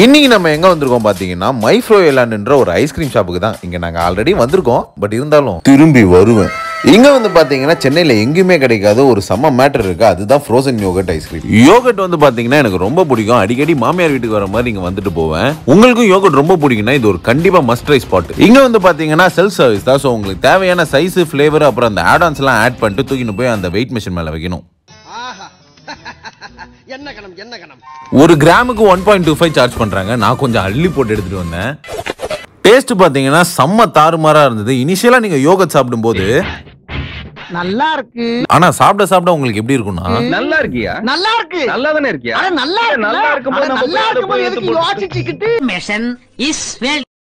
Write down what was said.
இன்னைக்கு நம்ம எங்க வந்திருக்கோம் பாத்தீங்கன்னா மைஃப்ரோ எலான்ன்ற ஒரு ஐஸ்கிரீம் ஷாப்புக்கு தான் இங்க நாங்க ஆல்ரெடி வந்திருக்கோம் பட் இருந்தாலும் திரும்பி வருவேன் இங்க வந்து பாத்தீங்கன்னா சென்னையில எங்கேயுமே கிடைக்காத ஒரு சம மேட்டர் இருக்கு அதுதான் ஃப்ரோசன் யோகட் ஐஸ்கிரீம் யோகட் வந்து பாத்தீங்கன்னா எனக்கு ரொம்ப பிடிக்கும் அடிக்கடி மாமியார் வீட்டுக்கு வர மாதிரி இங்க வந்துட்டு போவேன் உங்களுக்கும் யோகட் ரொம்ப பிடிக்கும்னா இது ஒரு கண்டிப்பா மஸ்ட் ட்ரை ஸ்பாட் இங்க வந்து பாத்தீங்கன்னா செல்ஃப் சர்வீஸ் தான் ஸோ உங்களுக்கு தேவையான சைஸ் ஃபிளேவர் அப்புறம் அந்த ஆட் ஆன்ஸ் எல்லாம் ஆட் பண்ணிட்டு தூக்கிட்டு போய் அந்த வெயிட் மிஷின் மேல வைக்கணும் என்ன கணம் என்ன கணம் ஒரு கிராமுக்கு one point two five charge பண்ணுறாங்க நான் கொஞ்சம் அள்ளி போட்டு எடுத்துகிட்டு வந்தேன் டேஸ்ட் பார்த்தீங்கன்னா செம்ம தாறுமாறாக இருந்தது இனிஷியலாக நீங்கள் யோகட் சாப்பிடும்போது நல்லா இருக்கு ஆனா சாப்பிட சாப்பிட உங்களுக்கு எப்படி இருக்கும்னா நல்லா இருக்கியா நல்லா இருக்கு நல்லா தானே இருக்கியா நல்லா நல்லா இருக்கும் நல்லா இருக்கும் யோசிச்சுக்கிட்டு மிஷன் இஸ் வெல்